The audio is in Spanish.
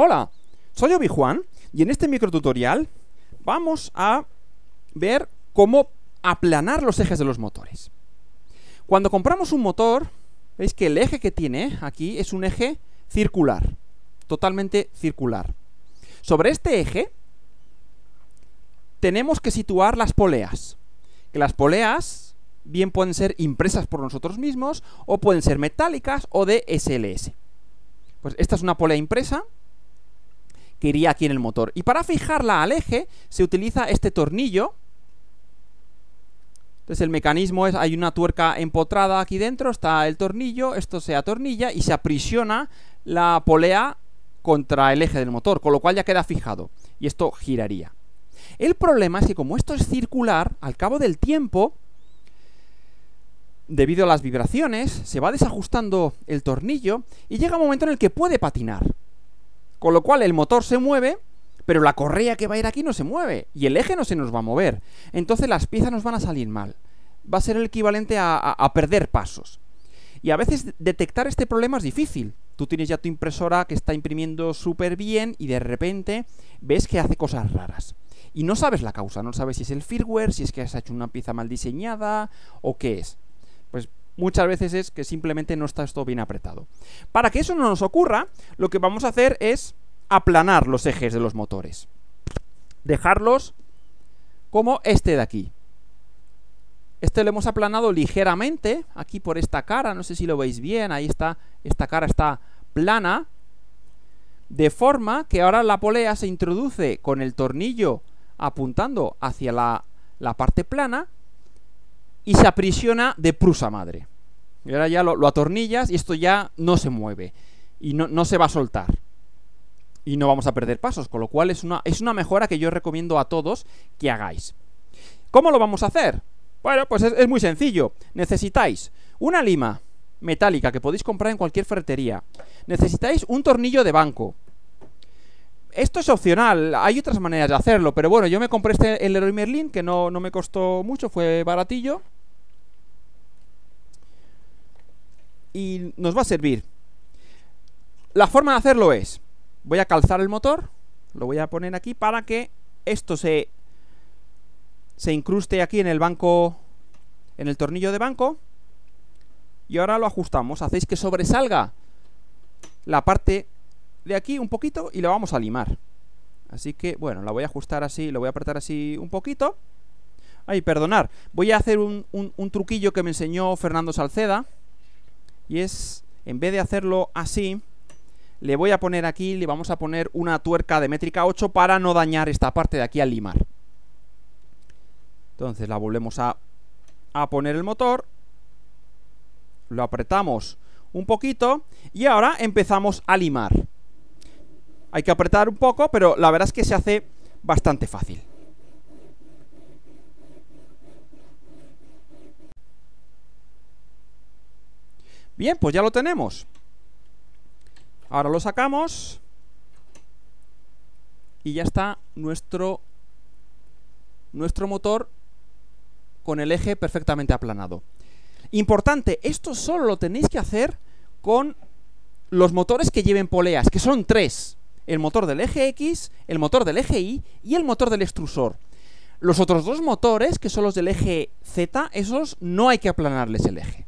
Hola, soy Obi-Juan y en este microtutorial vamos a ver cómo aplanar los ejes de los motores. Cuando compramos un motor, veis que el eje que tiene aquí es un eje circular, totalmente circular. Sobre este eje tenemos que situar las poleas, que las poleas bien pueden ser impresas por nosotros mismos o pueden ser metálicas o de SLS. Pues esta es una polea impresa que iría aquí en el motor. Y para fijarla al eje se utiliza este tornillo. Entonces el mecanismo es, hay una tuerca empotrada aquí dentro, está el tornillo, esto se atornilla y se aprisiona la polea contra el eje del motor, con lo cual ya queda fijado. Y esto giraría. El problema es que como esto es circular, al cabo del tiempo, debido a las vibraciones, se va desajustando el tornillo y llega un momento en el que puede patinar. Con lo cual el motor se mueve, pero la correa que va a ir aquí no se mueve y el eje no se nos va a mover. Entonces las piezas nos van a salir mal. Va a ser el equivalente a, perder pasos. Y a veces detectar este problema es difícil. Tú tienes ya tu impresora que está imprimiendo súper bien y de repente ves que hace cosas raras. Y no sabes la causa, no sabes si es el firmware, si es que has hecho una pieza mal diseñada o qué es. Pues muchas veces es que simplemente no está esto bien apretado. Para que eso no nos ocurra, lo que vamos a hacer es aplanar los ejes de los motores. Dejarlos como este de aquí. Este lo hemos aplanado ligeramente, aquí por esta cara, no sé si lo veis bien, ahí está, esta cara está plana, de forma que ahora la polea se introduce con el tornillo apuntando hacia la, la parte plana y se aprisiona de prusa madre. Y ahora ya lo, atornillas y esto ya no se mueve y no, se va a soltar. Y no vamos a perder pasos, con lo cual es una, es una mejora que yo recomiendo a todos que hagáis. ¿Cómo lo vamos a hacer? Bueno, pues es, muy sencillo. Necesitáis una lima metálica que podéis comprar en cualquier ferretería. Necesitáis un tornillo de banco. Esto es opcional, hay otras maneras de hacerlo, pero bueno, yo me compré este el Leroy Merlin, que no, no me costó mucho, fue baratillo. y nos va a servir. La forma de hacerlo es, voy a calzar el motor, lo voy a poner aquí para que esto se, se incruste aquí en el banco, en el tornillo de banco. Y ahora lo ajustamos, hacéis que sobresalga la parte de aquí un poquito y la vamos a limar. Así que, bueno, la voy a ajustar así, lo voy a apretar así un poquito. Ay, perdonar, voy a hacer un, un truquillo que me enseñó Fernando Salceda y es, en vez de hacerlo así, le voy a poner aquí, le vamos a poner una tuerca de métrica 8 para no dañar esta parte de aquí al limar. Entonces la volvemos a, a poner el motor, lo apretamos un poquito y ahora empezamos a limar. Hay que apretar un poco, pero la verdad es que se hace bastante fácil. Bien, pues ya lo tenemos. Ahora lo sacamos. Y ya está nuestro, nuestro motor con el eje perfectamente aplanado. Importante, esto solo lo tenéis que hacer con los motores que lleven poleas, que son tres. El motor del eje X, el motor del eje Y y el motor del extrusor. Los otros dos motores, que son los del eje Z, esos no hay que aplanarles el eje.